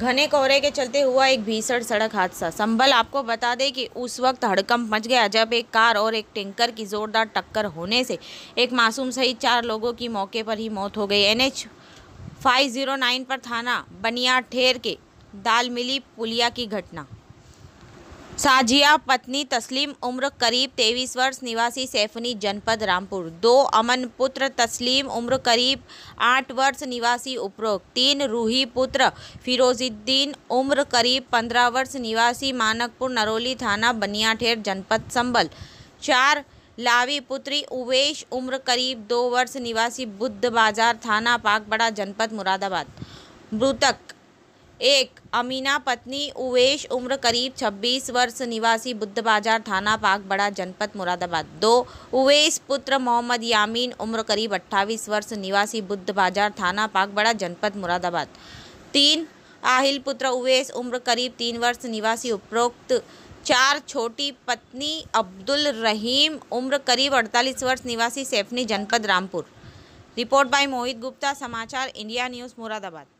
घने कोहरे के चलते हुआ एक भीषण सड़क हादसा संभल आपको बता दें कि उस वक्त हड़कंप मच गया जब एक कार और एक टैंकर की जोरदार टक्कर होने से एक मासूम सहित चार लोगों की मौके पर ही मौत हो गई एनएच 509 पर थाना बनिया ठेर के दालमिली पुलिया की घटना साजिया पत्नी तस्लीम उम्र करीब तेईस वर्ष निवासी सैफनी जनपद रामपुर दो अमन पुत्र तस्लीम उम्र करीब आठ वर्ष निवासी उपरोक्त तीन रूही पुत्र फिरोजुद्दीन उम्र करीब पंद्रह वर्ष निवासी मानकपुर नरोली थाना बनियाठेर जनपद संबल चार लावी पुत्री उवेश उम्र करीब दो वर्ष निवासी बुद्ध बाजार थाना पाकबड़ा जनपद मुरादाबाद मृतक एक अमीना पत्नी उवेश उम्र करीब 26 वर्ष निवासी बुद्ध बाजार थाना पाक बड़ा जनपद मुरादाबाद दो उवेश पुत्र मोहम्मद यामीन उम्र करीब 28 वर्ष निवासी बुद्ध बाजार थाना पाक बड़ा जनपद मुरादाबाद तीन आहिल पुत्र उवेश उम्र करीब तीन वर्ष निवासी उपरोक्त चार छोटी पत्नी अब्दुल रहीम उम्र करीब 48 वर्ष निवासी सैफनी जनपद Rampur report by Mohit Gupta Samachar India news Moradabad